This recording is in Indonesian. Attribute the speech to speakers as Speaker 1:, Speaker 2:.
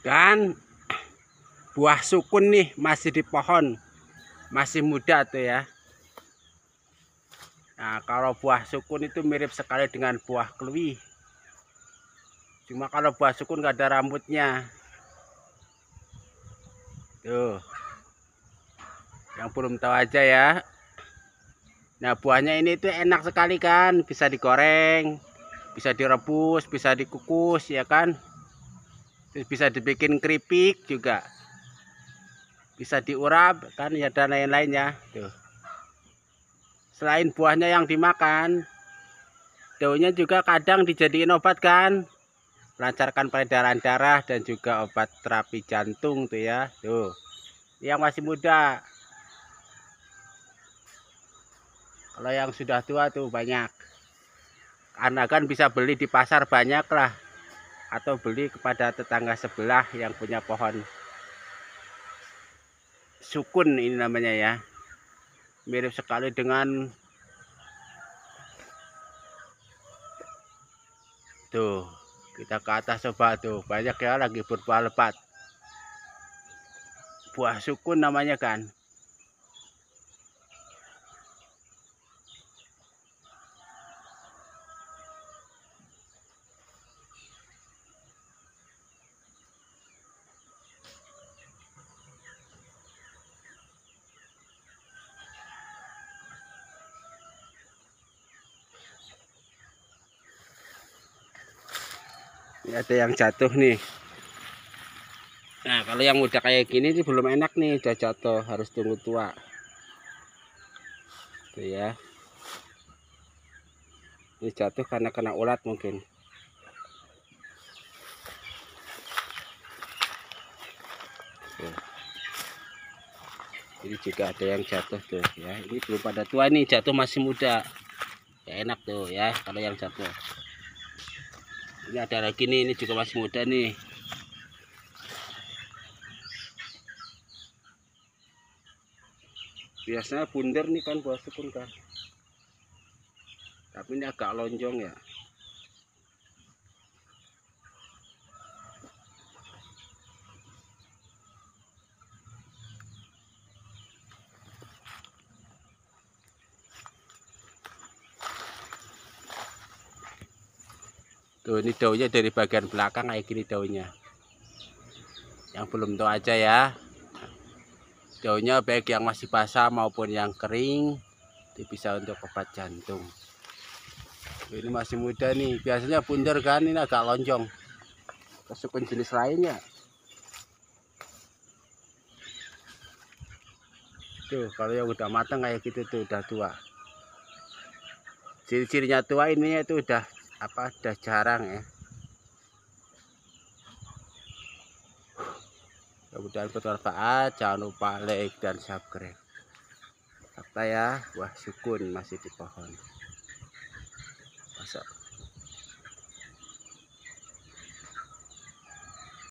Speaker 1: dan buah sukun nih masih di pohon masih muda tuh ya Nah kalau buah sukun itu mirip sekali dengan buah kluwi cuma kalau buah sukun nggak ada rambutnya tuh yang belum tahu aja ya nah buahnya ini tuh enak sekali kan bisa digoreng bisa direbus bisa dikukus ya kan bisa dibikin keripik juga. Bisa diurap kan ya dan lain-lainnya. Tuh. Selain buahnya yang dimakan, daunnya juga kadang dijadiin obat kan. Lancarkan peredaran darah dan juga obat terapi jantung tuh ya. Tuh. Yang masih muda. Kalau yang sudah tua tuh banyak. karena kan bisa beli di pasar banyak lah atau beli kepada tetangga sebelah yang punya pohon sukun ini namanya ya mirip sekali dengan tuh kita ke atas coba tuh banyak ya lagi berbuah lebat buah sukun namanya kan ini ada yang jatuh nih nah kalau yang muda kayak gini sih belum enak nih udah jatuh harus tunggu tua tuh gitu ya ini jatuh karena kena ulat mungkin tuh. ini juga ada yang jatuh tuh ya ini belum pada tua nih jatuh masih muda ya enak tuh ya kalau yang jatuh ini ada lagi nih ini juga masih muda nih biasanya bundar nih kan buah sukun kan tapi ini agak lonjong ya Tuh ini daunnya dari bagian belakang kayak gini daunnya. Yang belum tahu aja ya. Daunnya baik yang masih basah maupun yang kering itu bisa untuk obat jantung. Ini masih muda nih, biasanya bundar kan ini agak lonjong. Kesukun jenis lainnya. Tuh, kalau yang udah matang kayak gitu tuh udah tua. Ciri-cirinya tua ini itu udah apa udah jarang ya mudah-mudahan bermanfaat jangan lupa like dan subscribe apa ya wah sukun masih di pohon